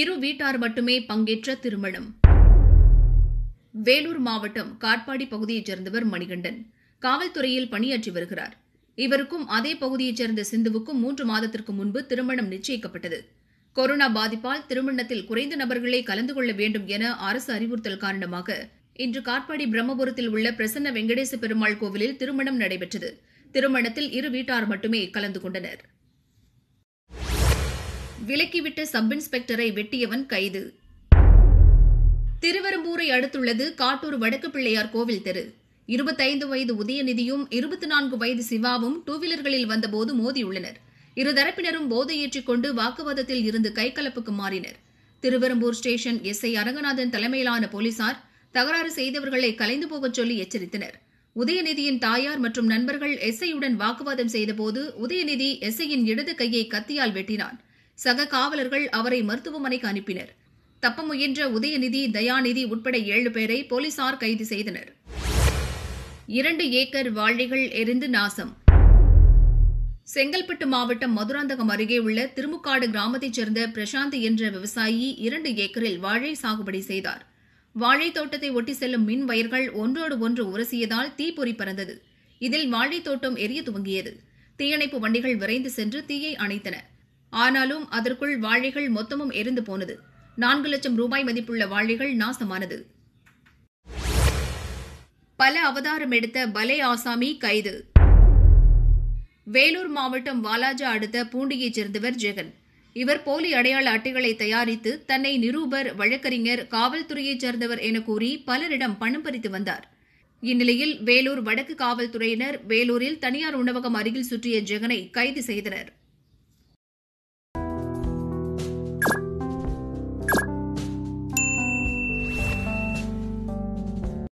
இரு வீட்டார் மட்டுமே பங்கேற்ற திருமணம் வேலூர் மாவட்டம் காட்பாடி பகுதியைச் சேர்ந்தவர் மணிகண்டன் காவல்துறையில் பணியாற்றி வருகிறார் இவருக்கும் அதே பகுதியைச் சேர்ந்த சிந்துவுக்கும் மூன்று மாதத்திற்கு முன்பு திருமணம் நிச்சயிக்கப்பட்டது கொரோனா பாதிப்பால் திருமணத்தில் குறைந்த நபர்களே கலந்து கொள்ள வேண்டும் என அரசு அறிவுறுத்தல் காரணமாக இன்று காட்பாடி பிரம்மபுரத்தில் உள்ள பிரசன்ன வெங்கடேச பெருமாள் கோவிலில் திருமணம் நடைபெற்றது திருமணத்தில் இரு வீட்டார் மட்டுமே கலந்து கொண்டனா் விலக்கிவிட்ட சப் இன்ஸ்பெக்டரை வெட்டியவன் கைது திருவரம்பூரை அடுத்துள்ளது காட்டூர் வடக்கு பிள்ளையார் கோவில் தெரு இருபத்தைந்து வயது உதயநிதியும் இருபத்தி நான்கு வயது சிவாவும் டூ வீலர்களில் வந்தபோது மோதியுள்ளனர் இருதரப்பினரும் போதையேற்றிக் கொண்டு வாக்குவாதத்தில் இருந்து கைகலப்புக்கு மாறினர் Thiruverumbur station S I Aranganathan தலைமையிலான போலீசார் தகராறு செய்தவர்களை கலைந்து போகச் சொல்லி எச்சரித்தனர் உதயநிதியின் தாயார் மற்றும் நண்பர்கள் எஸ்ஐயுடன் வாக்குவாதம் செய்தபோது உதயநிதி எஸ்ஐயின் இடது கையை கத்தியால் வெட்டினான் சக காவலர்கள் அவரை மருத்துவமனைக்கு அனுப்பினர் தப்ப முயன்ற உதயநிதி தயாநிதி உட்பட ஏழு பேரை போலீசார் கைது செய்தனர் இரண்டு ஏக்கர் வாழைகள் எரிந்து நாசம் செங்கல்பட்டு மாவட்டம் மதுராந்தகம் அருகே உள்ள திருமுக்காடு கிராமத்தைச் சேர்ந்த பிரசாந்த் என்ற விவசாயி இரண்டு ஏக்கரில் வாழை சாகுபடி செய்தார் வாழைத் தோட்டத்தை ஒட்டி செல்லும் மின் வயர்கள் ஒன்றோடு ஒன்று உரசியதால் தீப்பொறி பறந்தது இதில் வாழைத் தோட்டம் எரிய துவங்கியது தீயணைப்பு வண்டிகள் விரைந்து சென்று தீயை அணைத்தன ஆனாலும் அதற்குள் வாழைகள் மொத்தமும் எரிந்து போனது நான்கு லட்சம் ரூபாய் மதிப்புள்ள வாழைகள் நாசமானது பல அவதாரம் எடுத்த பலே ஆசாமி கைது வேலூர் மாவட்டம் வாலாஜா அடுத்த பூண்டியைச் சேர்ந்தவர் ஜெகன் இவர் போலி அடையாள அட்டைகளை தயாரித்து தன்னை நிரூபர் வழக்கறிஞர் காவல்துறையைச் சேர்ந்தவர் என கூறி பலரிடம் பணம் பறித்து வந்தார் இந்நிலையில் வேலூர் வடக்கு காவல்துறையினர் வேலூரில் தனியார் உணவகம் அருகில் சுற்றிய ஜெகனை கைது செய்தனர்